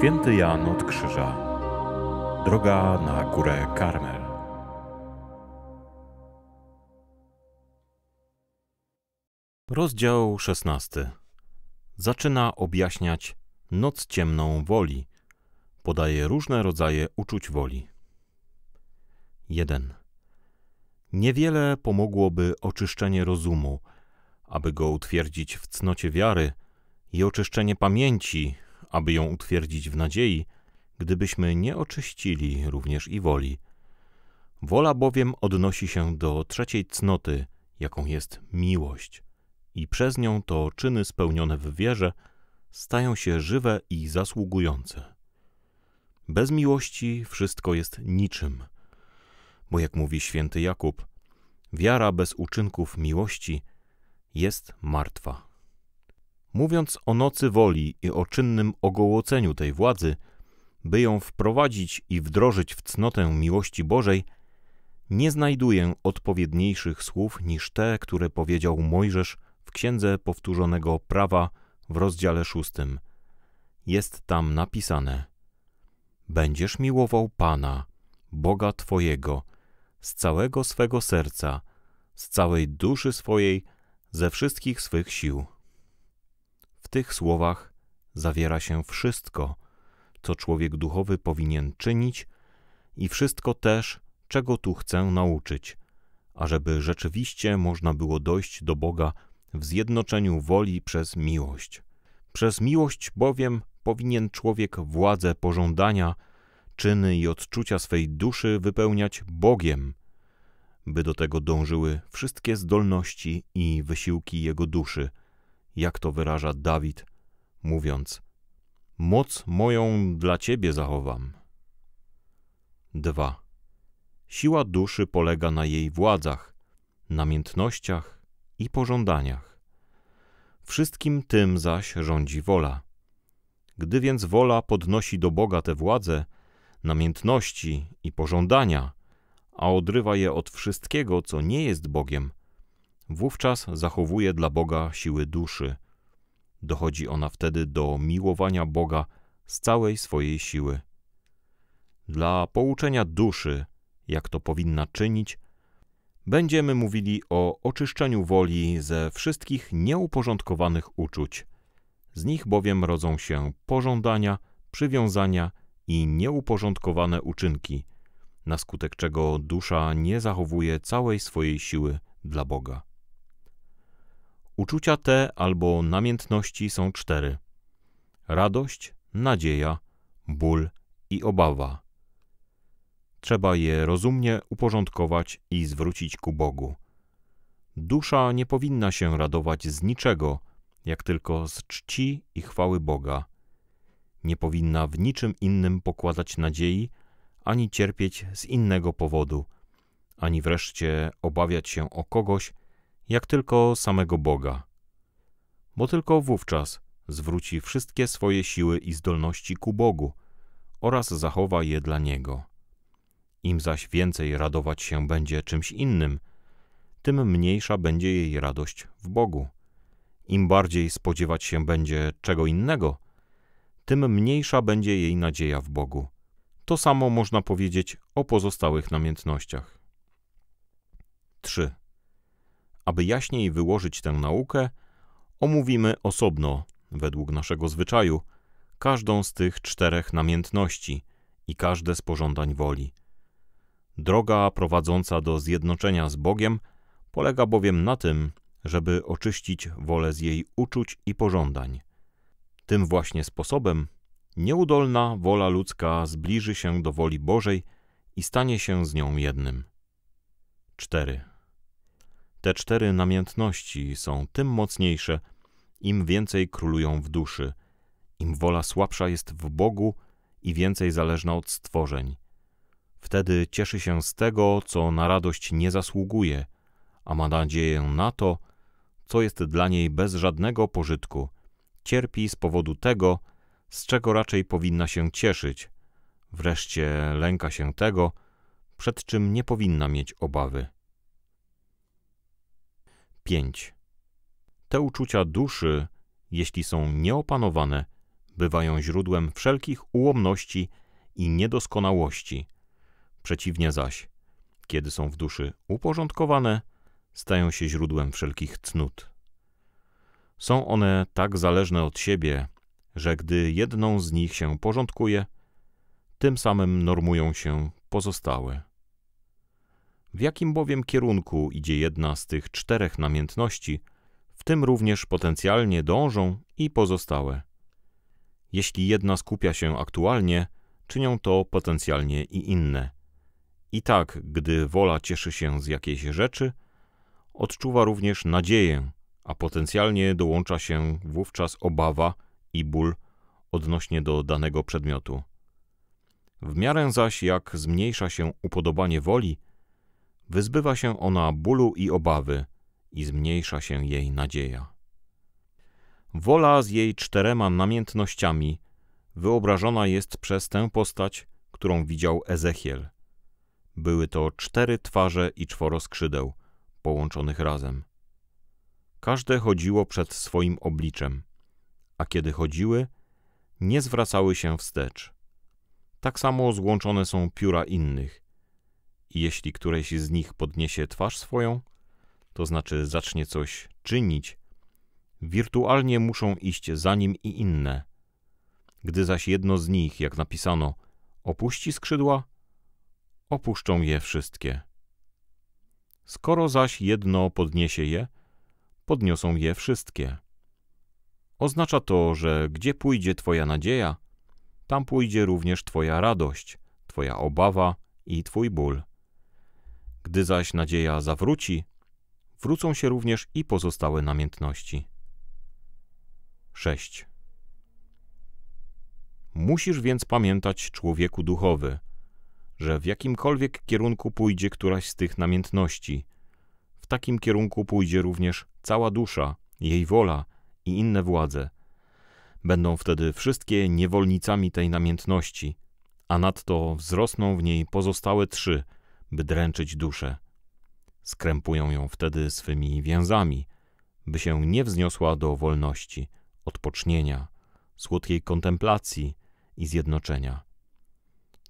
Święty Jan od Krzyża. Droga na górę Karmel. Rozdział 16. Zaczyna objaśniać noc ciemną woli. Podaje różne rodzaje uczuć woli. 1. Niewiele pomogłoby oczyszczenie rozumu, aby go utwierdzić w cnocie wiary i oczyszczenie pamięci, aby ją utwierdzić w nadziei, gdybyśmy nie oczyścili również i woli. Wola bowiem odnosi się do trzeciej cnoty, jaką jest miłość, i przez nią to czyny spełnione w wierze stają się żywe i zasługujące. Bez miłości wszystko jest niczym, bo jak mówi święty Jakub, wiara bez uczynków miłości jest martwa. Mówiąc o nocy woli i o czynnym ogołoceniu tej władzy, by ją wprowadzić i wdrożyć w cnotę miłości Bożej, nie znajduję odpowiedniejszych słów niż te, które powiedział Mojżesz w Księdze Powtórzonego Prawa w rozdziale szóstym. Jest tam napisane: Będziesz miłował Pana, Boga Twojego, z całego swego serca, z całej duszy swojej, ze wszystkich swych sił tych słowach zawiera się wszystko, co człowiek duchowy powinien czynić i wszystko też, czego tu chcę nauczyć, ażeby rzeczywiście można było dojść do Boga w zjednoczeniu woli przez miłość. Przez miłość bowiem powinien człowiek władzę pożądania, czyny i odczucia swej duszy wypełniać Bogiem, by do tego dążyły wszystkie zdolności i wysiłki jego duszy – jak to wyraża Dawid, mówiąc: Moc moją dla ciebie zachowam. 2. Siła duszy polega na jej władzach, namiętnościach i pożądaniach. Wszystkim tym zaś rządzi wola. Gdy więc wola podnosi do Boga te władze, namiętności i pożądania, a odrywa je od wszystkiego, co nie jest Bogiem, wówczas zachowuje dla Boga siły duszy. Dochodzi ona wtedy do miłowania Boga z całej swojej siły. Dla pouczenia duszy, jak to powinna czynić, będziemy mówili o oczyszczeniu woli ze wszystkich nieuporządkowanych uczuć. Z nich bowiem rodzą się pożądania, przywiązania i nieuporządkowane uczynki, na skutek czego dusza nie zachowuje całej swojej siły dla Boga. Uczucia te albo namiętności są cztery: radość, nadzieja, ból i obawa. Trzeba je rozumnie uporządkować i zwrócić ku Bogu. Dusza nie powinna się radować z niczego, jak tylko z czci i chwały Boga. Nie powinna w niczym innym pokładać nadziei, ani cierpieć z innego powodu, ani wreszcie obawiać się o kogoś, jak tylko samego Boga. Bo tylko wówczas zwróci wszystkie swoje siły i zdolności ku Bogu oraz zachowa je dla Niego. Im zaś więcej radować się będzie czymś innym, tym mniejsza będzie jej radość w Bogu. Im bardziej spodziewać się będzie czego innego, tym mniejsza będzie jej nadzieja w Bogu. To samo można powiedzieć o pozostałych namiętnościach. 3. Aby jaśniej wyłożyć tę naukę, omówimy osobno, według naszego zwyczaju, każdą z tych czterech namiętności i każde z pożądań woli. Droga prowadząca do zjednoczenia z Bogiem polega bowiem na tym, żeby oczyścić wolę z jej uczuć i pożądań. Tym właśnie sposobem nieudolna wola ludzka zbliży się do woli Bożej i stanie się z nią jednym. 4. Te cztery namiętności są tym mocniejsze, im więcej królują w duszy, im wola słabsza jest w Bogu i więcej zależna od stworzeń. Wtedy cieszy się z tego, co na radość nie zasługuje, a ma nadzieję na to, co jest dla niej bez żadnego pożytku. Cierpi z powodu tego, z czego raczej powinna się cieszyć. Wreszcie lęka się tego, przed czym nie powinna mieć obawy. 5. Te uczucia duszy, jeśli są nieopanowane, bywają źródłem wszelkich ułomności i niedoskonałości. Przeciwnie zaś, kiedy są w duszy uporządkowane, stają się źródłem wszelkich cnót. Są one tak zależne od siebie, że gdy jedną z nich się porządkuje, tym samym normują się pozostałe. W jakim bowiem kierunku idzie jedna z tych czterech namiętności, w tym również potencjalnie dążą i pozostałe. Jeśli jedna skupia się aktualnie, czynią to potencjalnie i inne. I tak, gdy wola cieszy się z jakiejś rzeczy, odczuwa również nadzieję, a potencjalnie dołącza się wówczas obawa i ból odnośnie do danego przedmiotu. W miarę zaś jak zmniejsza się upodobanie woli, wyzbywa się ona bólu i obawy i zmniejsza się jej nadzieja. Wola z jej czterema namiętnościami wyobrażona jest przez tę postać, którą widział Ezechiel. Były to cztery twarze i czworo skrzydeł, połączonych razem. Każde chodziło przed swoim obliczem, a kiedy chodziły, nie zwracały się wstecz. Tak samo złączone są pióra innych – i jeśli któreś z nich podniesie twarz swoją, to znaczy zacznie coś czynić, wirtualnie muszą iść za nim i inne. Gdy zaś jedno z nich, jak napisano, opuści skrzydła, opuszczą je wszystkie. Skoro zaś jedno podniesie je, podniosą je wszystkie. Oznacza to, że gdzie pójdzie Twoja nadzieja, tam pójdzie również Twoja radość, Twoja obawa i Twój ból. Gdy zaś nadzieja zawróci, wrócą się również i pozostałe namiętności. 6. Musisz więc pamiętać, człowieku duchowy, że w jakimkolwiek kierunku pójdzie któraś z tych namiętności, w takim kierunku pójdzie również cała dusza, jej wola i inne władze. Będą wtedy wszystkie niewolnicami tej namiętności, a nadto wzrosną w niej pozostałe trzy – by dręczyć duszę. Skrępują ją wtedy swymi więzami, by się nie wzniosła do wolności, odpocznienia, słodkiej kontemplacji i zjednoczenia.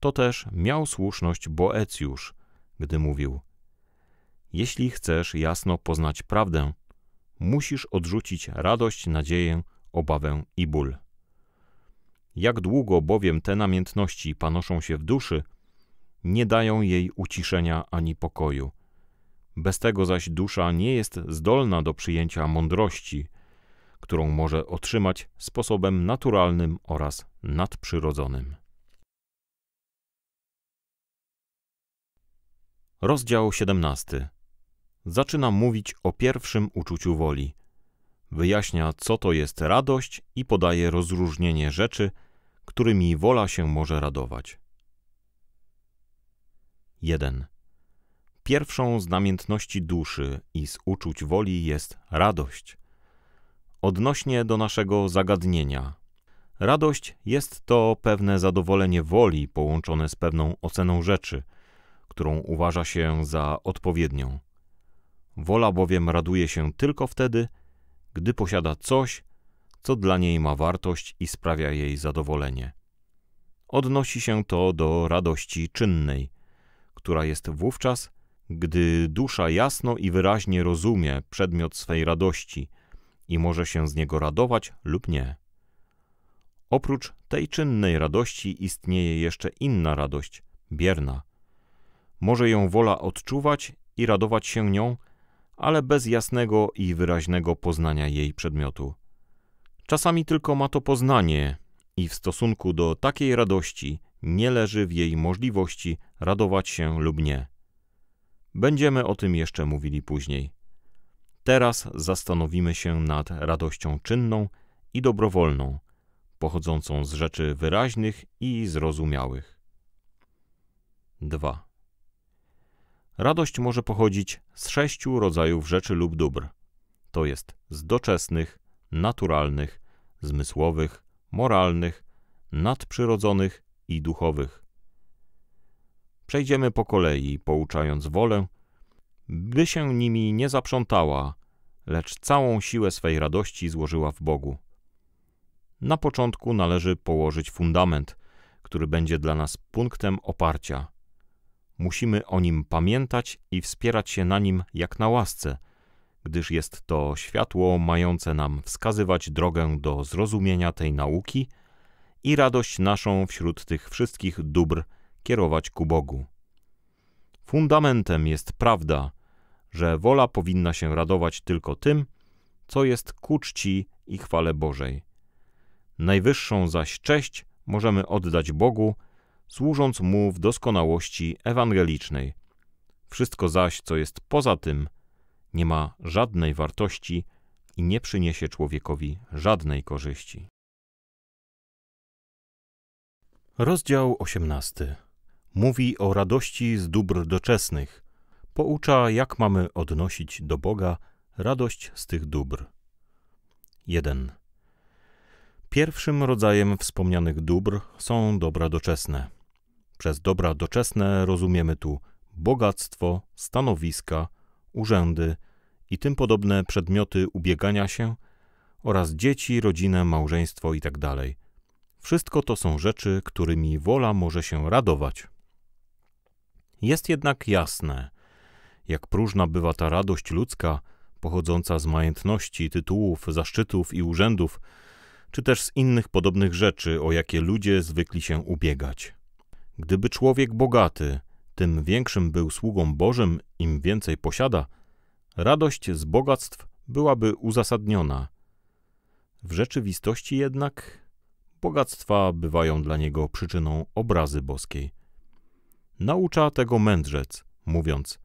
To też miał słuszność Boecjusz, gdy mówił: Jeśli chcesz jasno poznać prawdę, musisz odrzucić radość, nadzieję, obawę i ból. Jak długo bowiem te namiętności panoszą się w duszy, nie dają jej uciszenia ani pokoju. Bez tego zaś dusza nie jest zdolna do przyjęcia mądrości, którą może otrzymać sposobem naturalnym oraz nadprzyrodzonym. Rozdział 17. Zaczyna mówić o pierwszym uczuciu woli. Wyjaśnia, co to jest radość i podaje rozróżnienie rzeczy, którymi wola się może radować. 1. Pierwszą z namiętności duszy i z uczuć woli jest radość. Odnośnie do naszego zagadnienia. Radość jest to pewne zadowolenie woli połączone z pewną oceną rzeczy, którą uważa się za odpowiednią. Wola bowiem raduje się tylko wtedy, gdy posiada coś, co dla niej ma wartość i sprawia jej zadowolenie. Odnosi się to do radości czynnej – która jest wówczas, gdy dusza jasno i wyraźnie rozumie przedmiot swej radości i może się z niego radować lub nie. Oprócz tej czynnej radości istnieje jeszcze inna radość, bierna. Może ją wola odczuwać i radować się nią, ale bez jasnego i wyraźnego poznania jej przedmiotu. Czasami tylko ma to poznanie i w stosunku do takiej radości nie leży w jej możliwości radować się lub nie. Będziemy o tym jeszcze mówili później. Teraz zastanowimy się nad radością czynną i dobrowolną, pochodzącą z rzeczy wyraźnych i zrozumiałych. 2. Radość może pochodzić z sześciu rodzajów rzeczy lub dóbr, to jest z doczesnych, naturalnych, zmysłowych, moralnych, nadprzyrodzonych i duchowych. Przejdziemy po kolei, pouczając wolę, by się nimi nie zaprzątała, lecz całą siłę swej radości złożyła w Bogu. Na początku należy położyć fundament, który będzie dla nas punktem oparcia. Musimy o nim pamiętać i wspierać się na nim jak na łasce, gdyż jest to światło mające nam wskazywać drogę do zrozumienia tej nauki – i radość naszą wśród tych wszystkich dóbr kierować ku Bogu. Fundamentem jest prawda, że wola powinna się radować tylko tym, co jest ku czci i chwale Bożej. Najwyższą zaś cześć możemy oddać Bogu, służąc Mu w doskonałości ewangelicznej. Wszystko zaś, co jest poza tym, nie ma żadnej wartości i nie przyniesie człowiekowi żadnej korzyści. Rozdział 18. Mówi o radości z dóbr doczesnych. Poucza, jak mamy odnosić do Boga radość z tych dóbr. 1. Pierwszym rodzajem wspomnianych dóbr są dobra doczesne. Przez dobra doczesne rozumiemy tu bogactwo, stanowiska, urzędy i tym podobne przedmioty ubiegania się oraz dzieci, rodzinę, małżeństwo itd tak wszystko to są rzeczy, którymi wola może się radować. Jest jednak jasne, jak próżna bywa ta radość ludzka, pochodząca z majątności, tytułów, zaszczytów i urzędów, czy też z innych podobnych rzeczy, o jakie ludzie zwykli się ubiegać. Gdyby człowiek bogaty, tym większym był sługą Bożym, im więcej posiada, radość z bogactw byłaby uzasadniona. W rzeczywistości jednak Bogactwa bywają dla niego przyczyną obrazy boskiej. Naucza tego mędrzec, mówiąc: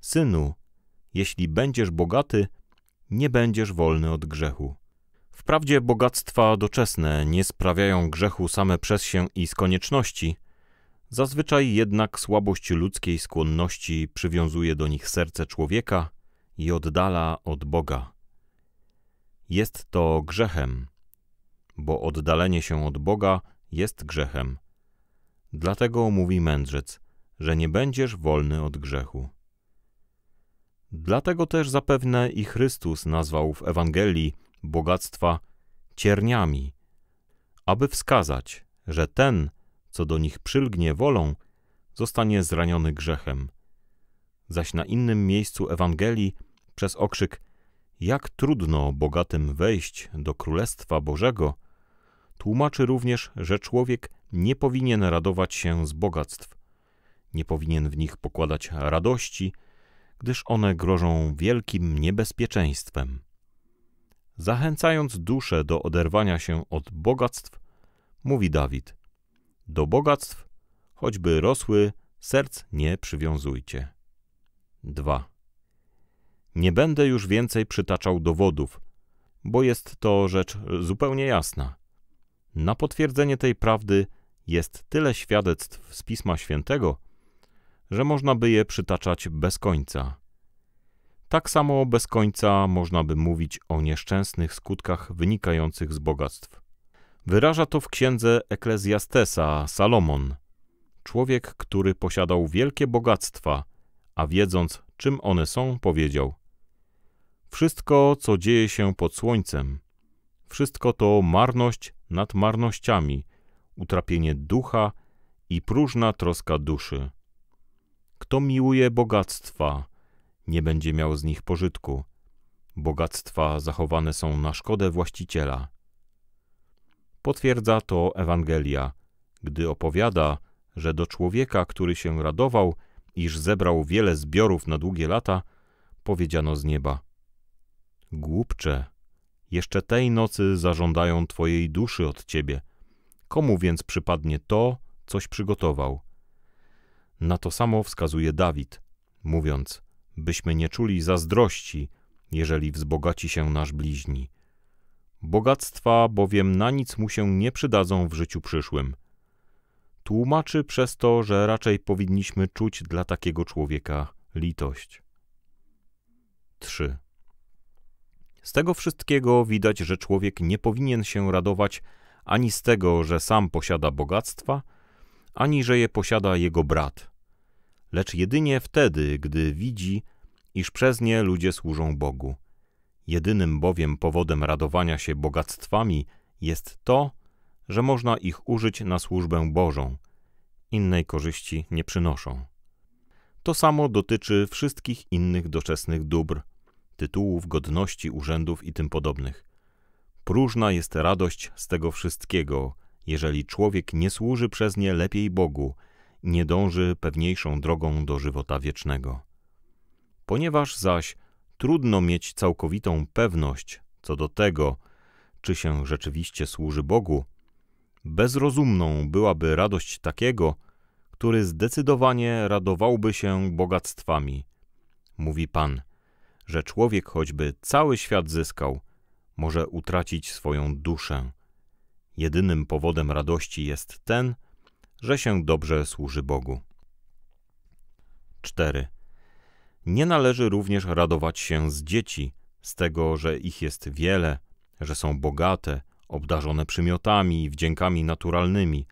Synu, jeśli będziesz bogaty, nie będziesz wolny od grzechu. Wprawdzie bogactwa doczesne nie sprawiają grzechu same przez się i z konieczności, zazwyczaj jednak słabość ludzkiej skłonności przywiązuje do nich serce człowieka i oddala od Boga. Jest to grzechem, bo oddalenie się od Boga jest grzechem. Dlatego mówi mędrzec, że nie będziesz wolny od grzechu. Dlatego też zapewne i Chrystus nazwał w Ewangelii bogactwa cierniami, aby wskazać, że ten, co do nich przylgnie wolą, zostanie zraniony grzechem. Zaś na innym miejscu Ewangelii przez okrzyk jak trudno bogatym wejść do Królestwa Bożego – Tłumaczy również, że człowiek nie powinien radować się z bogactw, nie powinien w nich pokładać radości, gdyż one grożą wielkim niebezpieczeństwem. Zachęcając duszę do oderwania się od bogactw, mówi Dawid: Do bogactw, choćby rosły, serc nie przywiązujcie. 2. Nie będę już więcej przytaczał dowodów, bo jest to rzecz zupełnie jasna. Na potwierdzenie tej prawdy jest tyle świadectw z Pisma Świętego, że można by je przytaczać bez końca. Tak samo bez końca można by mówić o nieszczęsnych skutkach wynikających z bogactw. Wyraża to w księdze Eklezjastesa Salomon, człowiek, który posiadał wielkie bogactwa, a wiedząc, czym one są, powiedział: Wszystko, co dzieje się pod słońcem, wszystko to marność nad marnościami, utrapienie ducha i próżna troska duszy. Kto miłuje bogactwa, nie będzie miał z nich pożytku. Bogactwa zachowane są na szkodę właściciela. Potwierdza to Ewangelia, gdy opowiada, że do człowieka, który się radował, iż zebrał wiele zbiorów na długie lata, powiedziano z nieba: Głupcze, jeszcze tej nocy zażądają Twojej duszy od Ciebie. Komu więc przypadnie to, coś przygotował? Na to samo wskazuje Dawid, mówiąc, byśmy nie czuli zazdrości, jeżeli wzbogaci się nasz bliźni. Bogactwa bowiem na nic mu się nie przydadzą w życiu przyszłym. Tłumaczy przez to, że raczej powinniśmy czuć dla takiego człowieka litość. 3. Z tego wszystkiego widać, że człowiek nie powinien się radować ani z tego, że sam posiada bogactwa, ani że je posiada jego brat, lecz jedynie wtedy, gdy widzi, iż przez nie ludzie służą Bogu. Jedynym bowiem powodem radowania się bogactwami jest to, że można ich użyć na służbę Bożą. Innej korzyści nie przynoszą. To samo dotyczy wszystkich innych doczesnych dóbr – tytułów, godności, urzędów i tym podobnych. Próżna jest radość z tego wszystkiego, jeżeli człowiek nie służy przez nie lepiej Bogu, nie dąży pewniejszą drogą do żywota wiecznego. Ponieważ zaś trudno mieć całkowitą pewność co do tego, czy się rzeczywiście służy Bogu, bezrozumną byłaby radość takiego, który zdecydowanie radowałby się bogactwami. Mówi Pan, że człowiek choćby cały świat zyskał, może utracić swoją duszę. Jedynym powodem radości jest ten, że się dobrze służy Bogu. 4. Nie należy również radować się z dzieci, z tego, że ich jest wiele, że są bogate, obdarzone przymiotami i wdziękami naturalnymi,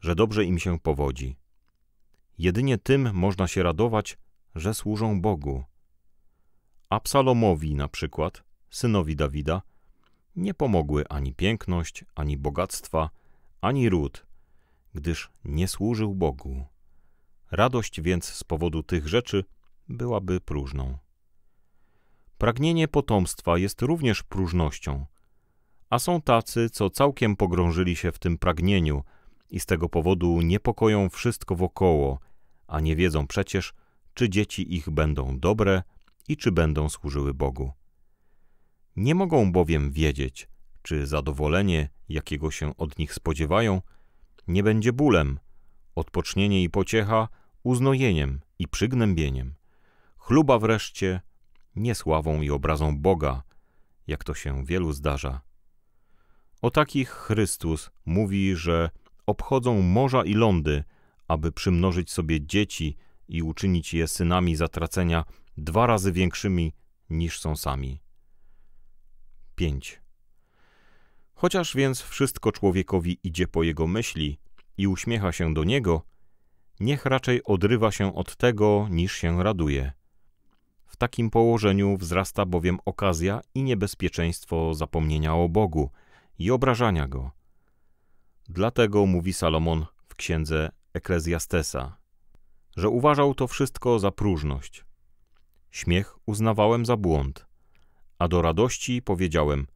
że dobrze im się powodzi. Jedynie tym można się radować, że służą Bogu. Absalomowi na przykład, synowi Dawida, nie pomogły ani piękność, ani bogactwa, ani ród, gdyż nie służył Bogu. Radość więc z powodu tych rzeczy byłaby próżną. Pragnienie potomstwa jest również próżnością, a są tacy, co całkiem pogrążyli się w tym pragnieniu i z tego powodu niepokoją wszystko wokoło, a nie wiedzą przecież, czy dzieci ich będą dobre, i czy będą służyły Bogu. Nie mogą bowiem wiedzieć, czy zadowolenie, jakiego się od nich spodziewają, nie będzie bólem, odpocznienie i pociecha uznojeniem i przygnębieniem, chluba wreszcie niesławą i obrazą Boga, jak to się wielu zdarza. O takich Chrystus mówi, że obchodzą morza i lądy, aby przymnożyć sobie dzieci i uczynić je synami zatracenia dwa razy większymi niż są sami. 5. Chociaż więc wszystko człowiekowi idzie po jego myśli i uśmiecha się do niego, niech raczej odrywa się od tego, niż się raduje. W takim położeniu wzrasta bowiem okazja i niebezpieczeństwo zapomnienia o Bogu i obrażania Go. Dlatego mówi Salomon w księdze Eklezjastesa, że uważał to wszystko za próżność, Śmiech uznawałem za błąd, a do radości powiedziałem: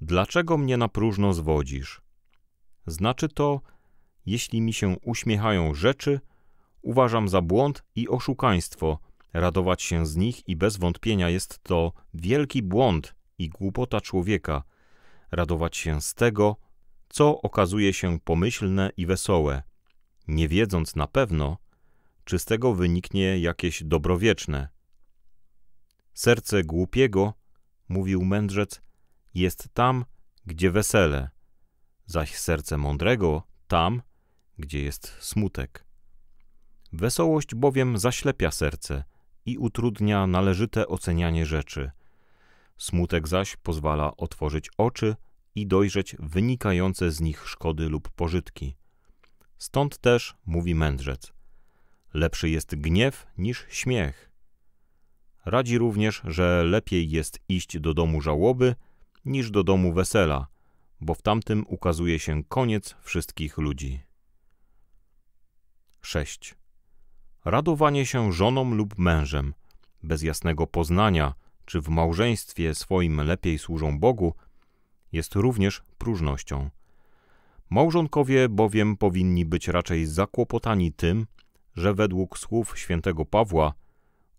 Dlaczego mnie na próżno zwodzisz? Znaczy to, jeśli mi się uśmiechają rzeczy, uważam za błąd i oszukaństwo. Radować się z nich i bez wątpienia jest to wielki błąd i głupota człowieka. Radować się z tego, co okazuje się pomyślne i wesołe, nie wiedząc na pewno, czy z tego wyniknie jakieś dobrowieczne. Serce głupiego, mówił mędrzec, jest tam, gdzie wesele, zaś serce mądrego tam, gdzie jest smutek. Wesołość bowiem zaślepia serce i utrudnia należyte ocenianie rzeczy. Smutek zaś pozwala otworzyć oczy i dojrzeć wynikające z nich szkody lub pożytki. Stąd też mówi mędrzec: Lepszy jest gniew niż śmiech, Radzi również, że lepiej jest iść do domu żałoby niż do domu wesela, bo w tamtym ukazuje się koniec wszystkich ludzi. 6. Radowanie się żoną lub mężem, bez jasnego poznania, czy w małżeństwie swoim lepiej służą Bogu, jest również próżnością. Małżonkowie bowiem powinni być raczej zakłopotani tym, że według słów świętego Pawła –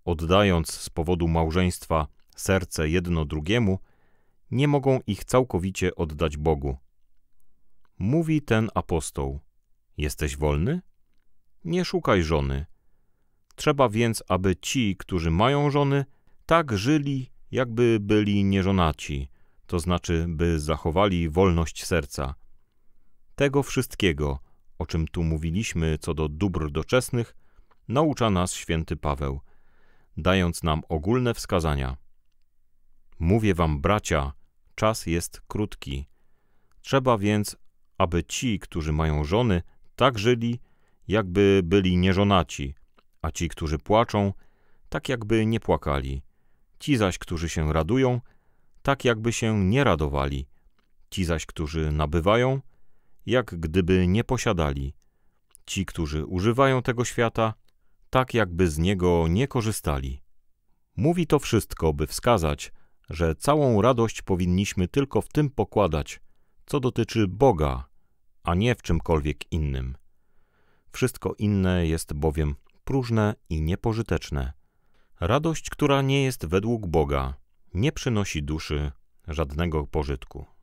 oddając z powodu małżeństwa serce jedno drugiemu, nie mogą ich całkowicie oddać Bogu. Mówi ten apostoł: Jesteś wolny? Nie szukaj żony. Trzeba więc, aby ci, którzy mają żony, tak żyli, jakby byli nieżonaci, to znaczy, by zachowali wolność serca. Tego wszystkiego, o czym tu mówiliśmy co do dóbr doczesnych, naucza nas święty Paweł dając nam ogólne wskazania. Mówię wam, bracia, czas jest krótki. Trzeba więc, aby ci, którzy mają żony, tak żyli, jakby byli nieżonaci, a ci, którzy płaczą, tak jakby nie płakali. Ci zaś, którzy się radują, tak jakby się nie radowali. Ci zaś, którzy nabywają, jak gdyby nie posiadali. Ci, którzy używają tego świata, tak jakby z niego nie korzystali. Mówi to wszystko, by wskazać, że całą radość powinniśmy tylko w tym pokładać, co dotyczy Boga, a nie w czymkolwiek innym. Wszystko inne jest bowiem próżne i niepożyteczne. Radość, która nie jest według Boga, nie przynosi duszy żadnego pożytku.